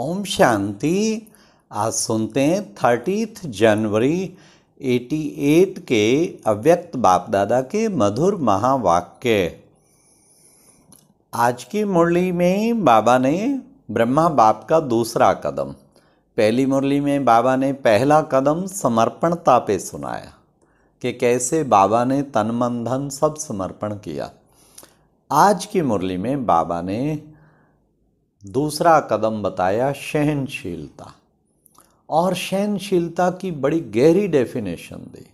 ओम शांति आज सुनते हैं थर्टीथ जनवरी 88 के अव्यक्त बाप दादा के मधुर महावाक्य आज की मुरली में बाबा ने ब्रह्मा बाप का दूसरा कदम पहली मुरली में बाबा ने पहला कदम समर्पणता पे सुनाया कि कैसे बाबा ने तन मन धन सब समर्पण किया आज की मुरली में बाबा ने दूसरा कदम बताया सहनशीलता और सहनशीलता की बड़ी गहरी डेफिनेशन दी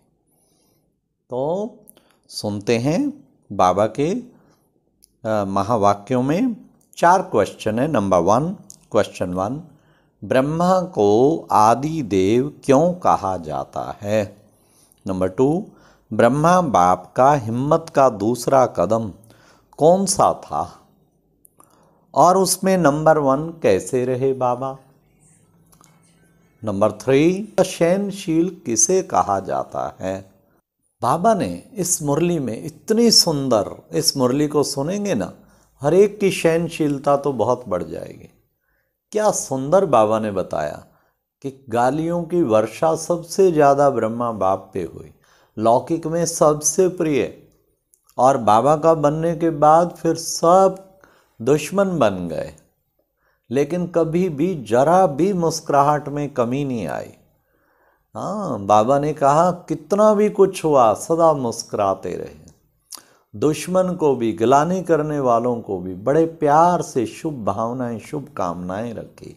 तो सुनते हैं बाबा के महावाक्यों में चार क्वेश्चन है number one question one Brahma को आदि देव क्यों कहा जाता है नंबर टू ब्रह्मा बाप का हिम्मत का दूसरा कदम कौन सा था और उसमें नंबर वन कैसे रहे बाबा नंबर थ्री शैनशील किसे कहा जाता है बाबा ने इस मुरली में इतनी सुंदर इस मुरली को सुनेंगे ना हर एक की शैनशीलता तो बहुत बढ़ जाएगी क्या सुंदर बाबा ने बताया कि गालियों की वर्षा सबसे ज़्यादा ब्रह्मा बाप पे हुई लौकिक में सबसे प्रिय और बाबा का बनने के बाद फिर सब दुश्मन बन गए लेकिन कभी भी जरा भी मुस्कुराहट में कमी नहीं आई हाँ बाबा ने कहा कितना भी कुछ हुआ सदा मुस्कुराते रहे दुश्मन को भी गिलानी करने वालों को भी बड़े प्यार से शुभ भावनाएं शुभ कामनाएं रखी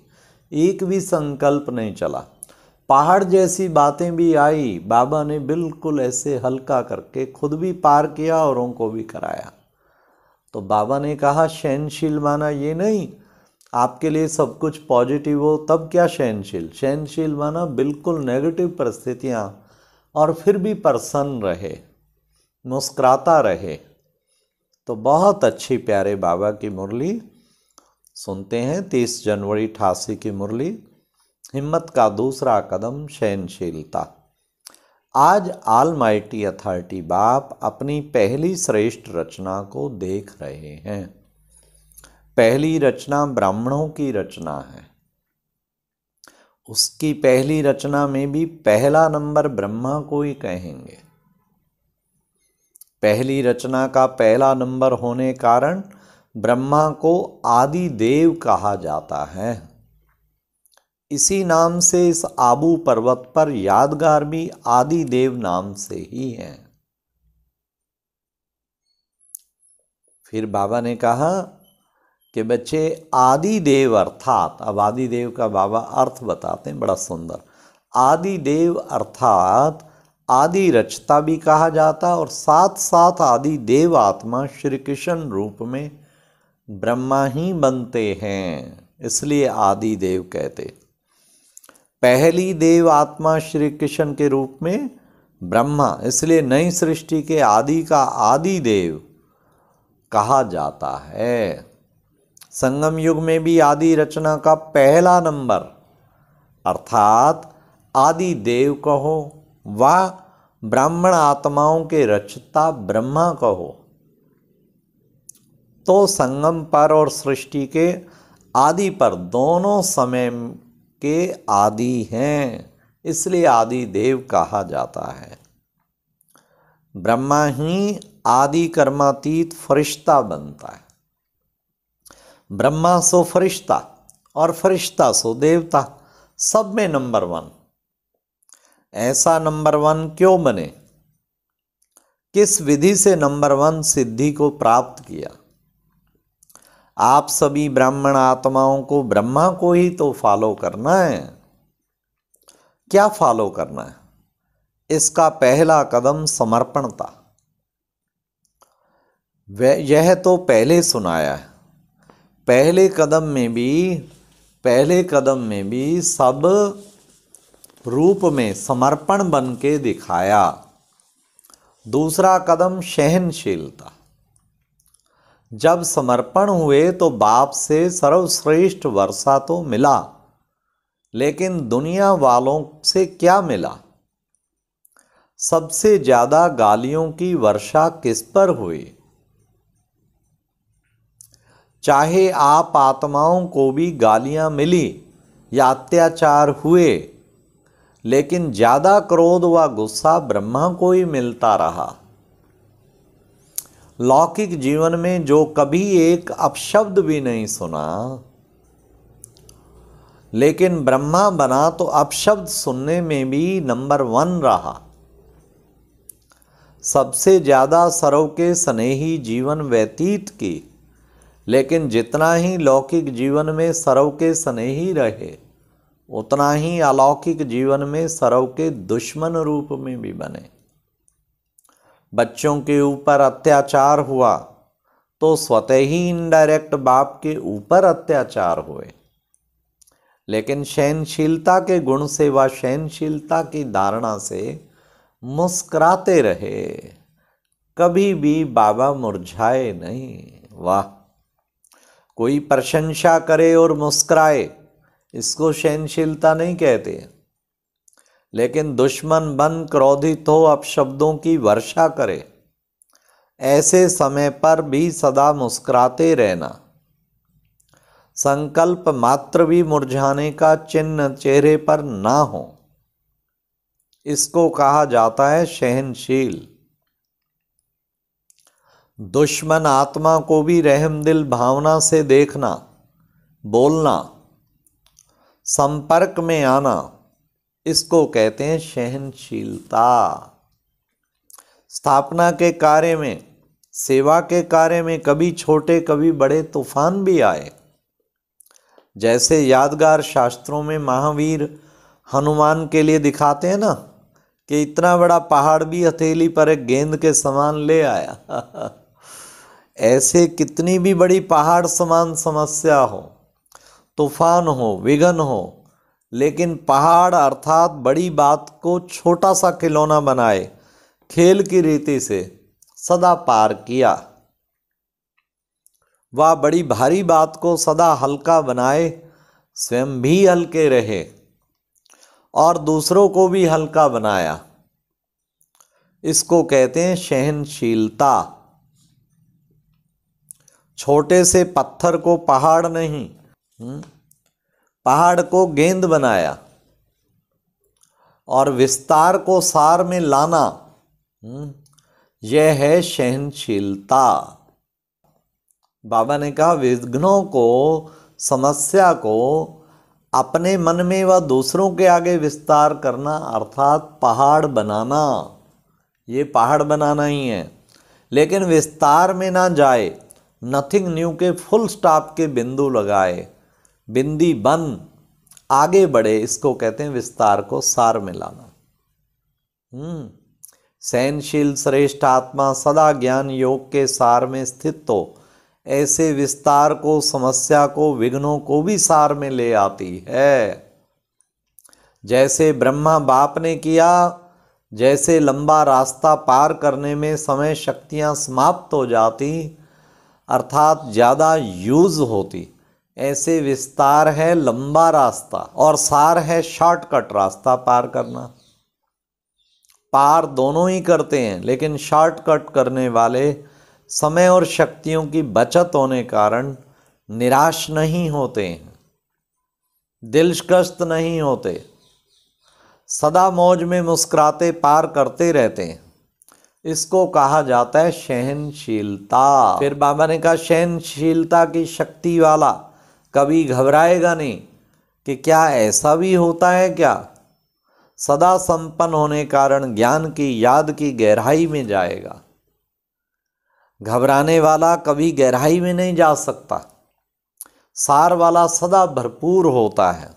एक भी संकल्प नहीं चला पहाड़ जैसी बातें भी आई बाबा ने बिल्कुल ऐसे हल्का करके खुद भी पार किया औरों को भी कराया तो बाबा ने कहा शहनशील माना ये नहीं आपके लिए सब कुछ पॉजिटिव हो तब क्या शहनशील शहनशील माना बिल्कुल नेगेटिव परिस्थितियाँ और फिर भी प्रसन्न रहे मुस्कुराता रहे तो बहुत अच्छी प्यारे बाबा की मुरली सुनते हैं तीस जनवरी अठासी की मुरली हिम्मत का दूसरा कदम सहनशीलता आज आल माइटी अथॉरिटी बाप अपनी पहली श्रेष्ठ रचना को देख रहे हैं पहली रचना ब्राह्मणों की रचना है उसकी पहली रचना में भी पहला नंबर ब्रह्मा को ही कहेंगे पहली रचना का पहला नंबर होने कारण ब्रह्मा को आदि देव कहा जाता है इसी नाम से इस आबू पर्वत पर यादगार भी आदि देव नाम से ही हैं फिर बाबा ने कहा कि बच्चे आदि देव अर्थात अब आदि देव का बाबा अर्थ बताते हैं बड़ा सुंदर आदि देव अर्थात आदि रचता भी कहा जाता और साथ साथ आदि देव आत्मा श्री कृष्ण रूप में ब्रह्मा ही बनते हैं इसलिए आदि देव कहते पहली देव आत्मा श्री कृष्ण के रूप में ब्रह्मा इसलिए नई सृष्टि के आदि का आदि देव कहा जाता है संगम युग में भी आदि रचना का पहला नंबर अर्थात आदि देव कहो व ब्राह्मण आत्माओं के रचता ब्रह्मा कहो तो संगम पर और सृष्टि के आदि पर दोनों समय के आदि हैं इसलिए आदि देव कहा जाता है ब्रह्मा ही आदि कर्मातीत फरिश्ता बनता है ब्रह्मा सो फरिश्ता और फरिश्ता सो देवता सब में नंबर वन ऐसा नंबर वन क्यों बने किस विधि से नंबर वन सिद्धि को प्राप्त किया आप सभी ब्राह्मण आत्माओं को ब्रह्मा को ही तो फॉलो करना है क्या फॉलो करना है इसका पहला कदम समर्पण था यह तो पहले सुनाया है पहले कदम में भी पहले कदम में भी सब रूप में समर्पण बन के दिखाया दूसरा कदम सहनशीलता जब समर्पण हुए तो बाप से सर्वश्रेष्ठ वर्षा तो मिला लेकिन दुनिया वालों से क्या मिला सबसे ज़्यादा गालियों की वर्षा किस पर हुई चाहे आप आत्माओं को भी गालियां मिली या अत्याचार हुए लेकिन ज़्यादा क्रोध व गुस्सा ब्रह्मा को ही मिलता रहा लौकिक जीवन में जो कभी एक अपशब्द भी नहीं सुना लेकिन ब्रह्मा बना तो अपशब्द सुनने में भी नंबर वन रहा सबसे ज़्यादा सरव के स्नेही जीवन व्यतीत की लेकिन जितना ही लौकिक जीवन में सरव के स्नेही रहे उतना ही अलौकिक जीवन में सरव के दुश्मन रूप में भी बने बच्चों के ऊपर अत्याचार हुआ तो स्वतः ही इनडायरेक्ट बाप के ऊपर अत्याचार हुए लेकिन सहनशीलता के गुण से व सहनशीलता की धारणा से मुस्कुराते रहे कभी भी बाबा मुरझाए नहीं वाह कोई प्रशंसा करे और मुस्कुराए इसको सहनशीलता नहीं कहते लेकिन दुश्मन बन क्रोधित हो अपशब्दों की वर्षा करे ऐसे समय पर भी सदा मुस्कुराते रहना संकल्प मात्र भी मुरझाने का चिन्ह चेहरे पर ना हो इसको कहा जाता है सहनशील दुश्मन आत्मा को भी रहम दिल भावना से देखना बोलना संपर्क में आना इसको कहते हैं सहनशीलता स्थापना के कार्य में सेवा के कार्य में कभी छोटे कभी बड़े तूफान भी आए जैसे यादगार शास्त्रों में महावीर हनुमान के लिए दिखाते हैं ना कि इतना बड़ा पहाड़ भी हथेली पर एक गेंद के समान ले आया ऐसे कितनी भी बड़ी पहाड़ समान समस्या हो तूफान हो विघन हो लेकिन पहाड़ अर्थात बड़ी बात को छोटा सा खिलौना बनाए खेल की रीति से सदा पार किया वह बड़ी भारी बात को सदा हल्का बनाए स्वयं भी हल्के रहे और दूसरों को भी हल्का बनाया इसको कहते हैं सहनशीलता छोटे से पत्थर को पहाड़ नहीं हम्म, पहाड़ को गेंद बनाया और विस्तार को सार में लाना हम्म, यह है सहनशीलता बाबा ने कहा विघ्नों को समस्या को अपने मन में व दूसरों के आगे विस्तार करना अर्थात पहाड़ बनाना ये पहाड़ बनाना ही है लेकिन विस्तार में ना जाए नथिंग न्यू के फुल स्टॉप के बिंदु लगाए बिंदी बन आगे बढ़े इसको कहते हैं विस्तार को सार में लाना हम्म सहनशील श्रेष्ठ आत्मा सदा ज्ञान योग के सार में स्थित हो तो, ऐसे विस्तार को समस्या को विघ्नों को भी सार में ले आती है जैसे ब्रह्मा बाप ने किया जैसे लंबा रास्ता पार करने में समय शक्तियां समाप्त हो जाती अर्थात ज़्यादा यूज होती ऐसे विस्तार है लंबा रास्ता और सार है शॉर्टकट रास्ता पार करना पार दोनों ही करते हैं लेकिन शॉर्टकट करने वाले समय और शक्तियों की बचत होने कारण निराश नहीं होते हैं दिलशकस्त नहीं होते सदा मौज में मुस्कुराते पार करते रहते हैं इसको कहा जाता है सहनशीलता फिर बाबा ने कहा सहनशीलता की शक्ति वाला कभी घबराएगा नहीं कि क्या ऐसा भी होता है क्या सदा संपन्न होने कारण ज्ञान की याद की गहराई में जाएगा घबराने वाला कभी गहराई में नहीं जा सकता सार वाला सदा भरपूर होता है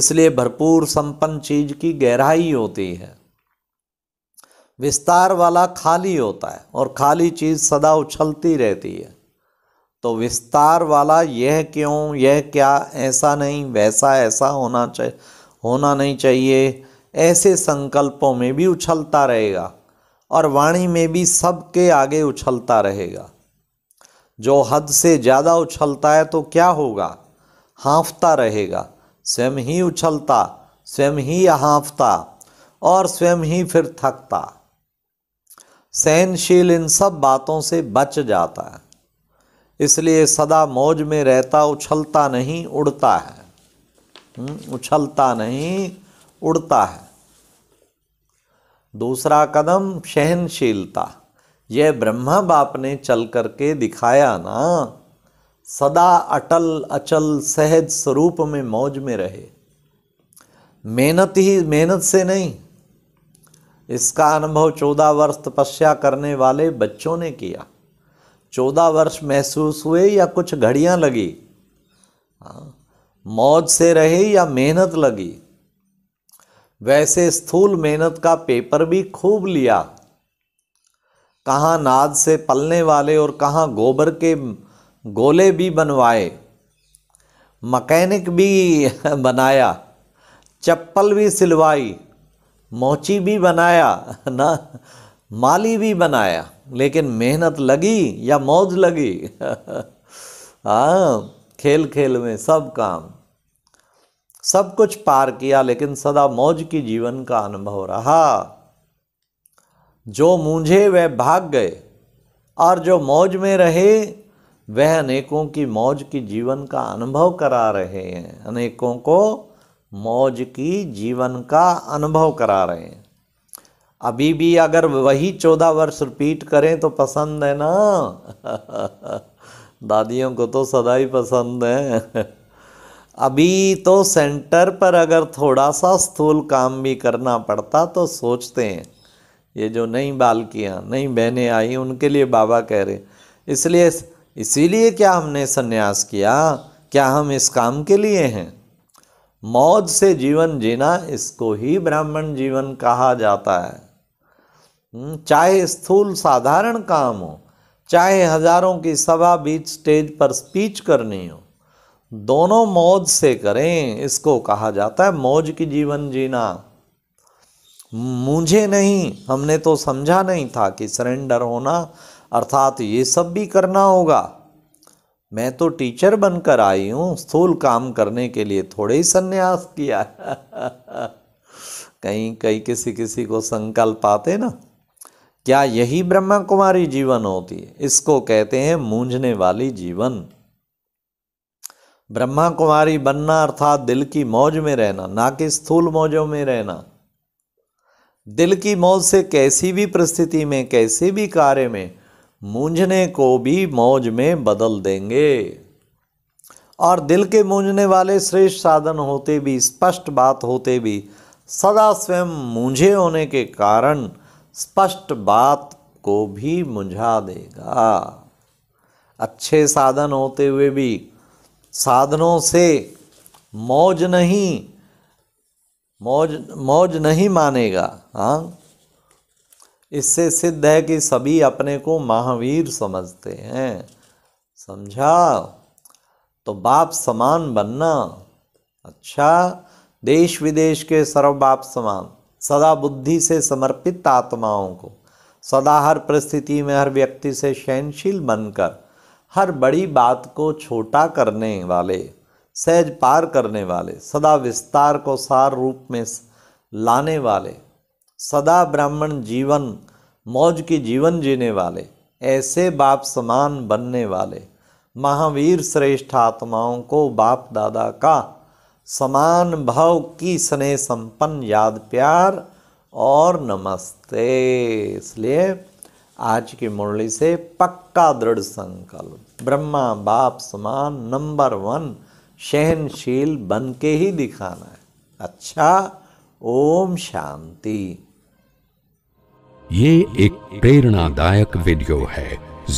इसलिए भरपूर संपन्न चीज की गहराई होती है विस्तार वाला खाली होता है और खाली चीज सदा उछलती रहती है तो विस्तार वाला यह क्यों यह क्या ऐसा नहीं वैसा ऐसा होना चाहिए होना नहीं चाहिए ऐसे संकल्पों में भी उछलता रहेगा और वाणी में भी सबके आगे उछलता रहेगा जो हद से ज़्यादा उछलता है तो क्या होगा हाँफता रहेगा स्वयं ही उछलता स्वयं ही हाँफता और स्वयं ही फिर थकता सहनशील इन सब बातों से बच जाता है इसलिए सदा मौज में रहता उछलता नहीं उड़ता है हम्म, उछलता नहीं उड़ता है दूसरा कदम सहनशीलता यह ब्रह्मा बाप ने चल करके दिखाया ना सदा अटल अचल सहज स्वरूप में मौज में रहे मेहनत ही मेहनत से नहीं इसका अनुभव चौदह वर्ष तपस्या करने वाले बच्चों ने किया चौदह वर्ष महसूस हुए या कुछ घड़ियाँ लगी हाँ, मौज से रहे या मेहनत लगी वैसे स्थूल मेहनत का पेपर भी खूब लिया कहाँ नाद से पलने वाले और कहाँ गोबर के गोले भी बनवाए मकैनिक भी बनाया चप्पल भी सिलवाई मोची भी बनाया ना माली भी बनाया लेकिन मेहनत लगी या मौज लगी हाँ खेल खेल में सब काम सब कुछ पार किया लेकिन सदा मौज की जीवन का अनुभव रहा जो मूझे वह भाग गए और जो मौज में रहे वह अनेकों की मौज की जीवन का अनुभव करा रहे हैं अनेकों को मौज की जीवन का अनुभव करा रहे हैं अभी भी अगर वही चौदह वर्ष रिपीट करें तो पसंद है ना दादियों को तो सदा ही पसंद है अभी तो सेंटर पर अगर थोड़ा सा स्थूल काम भी करना पड़ता तो सोचते हैं ये जो नई बालकियाँ नई बहनें आई उनके लिए बाबा कह रहे इसलिए इसीलिए क्या हमने सन्यास किया क्या हम इस काम के लिए हैं मौज से जीवन जीना इसको ही ब्राह्मण जीवन कहा जाता है हम्म, चाहे स्थूल साधारण काम हो चाहे हजारों की सभा बीच स्टेज पर स्पीच करनी हो दोनों मौज से करें इसको कहा जाता है मौज की जीवन जीना मुझे नहीं हमने तो समझा नहीं था कि सरेंडर होना अर्थात ये सब भी करना होगा मैं तो टीचर बनकर आई हूँ स्थूल काम करने के लिए थोड़े ही संन्यास किया कहीं कहीं किसी किसी को संकल्प आते ना क्या यही ब्रह्मा कुमारी जीवन होती है इसको कहते हैं मूंझने वाली जीवन ब्रह्मा कुमारी बनना अर्थात दिल की मौज में रहना ना कि स्थूल मौजों में रहना दिल की मौज से कैसी भी परिस्थिति में कैसे भी कार्य में मूंझने को भी मौज में बदल देंगे और दिल के मूंझने वाले श्रेष्ठ साधन होते भी स्पष्ट बात होते भी सदा स्वयं मूंझे होने के कारण स्पष्ट बात को भी मुझा देगा अच्छे साधन होते हुए भी साधनों से मौज नहीं मौज मौज नहीं मानेगा हाँ इससे सिद्ध है कि सभी अपने को महावीर समझते हैं समझा तो बाप समान बनना अच्छा देश विदेश के सर्व बाप समान सदा बुद्धि से समर्पित आत्माओं को सदा हर परिस्थिति में हर व्यक्ति से सहनशील बनकर हर बड़ी बात को छोटा करने वाले सहज पार करने वाले सदा विस्तार को सार रूप में लाने वाले सदा ब्राह्मण जीवन मौज की जीवन जीने वाले ऐसे बाप समान बनने वाले महावीर श्रेष्ठ आत्माओं को बाप दादा का समान भाव की स्नेह संपन्न याद प्यार और नमस्ते इसलिए आज की मुरली से पक्का दृढ़ संकल्प ब्रह्मा बाप समान नंबर वन सहनशील बन के ही दिखाना है अच्छा ओम शांति ये एक प्रेरणादायक वीडियो है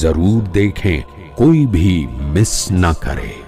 जरूर देखें कोई भी मिस ना करें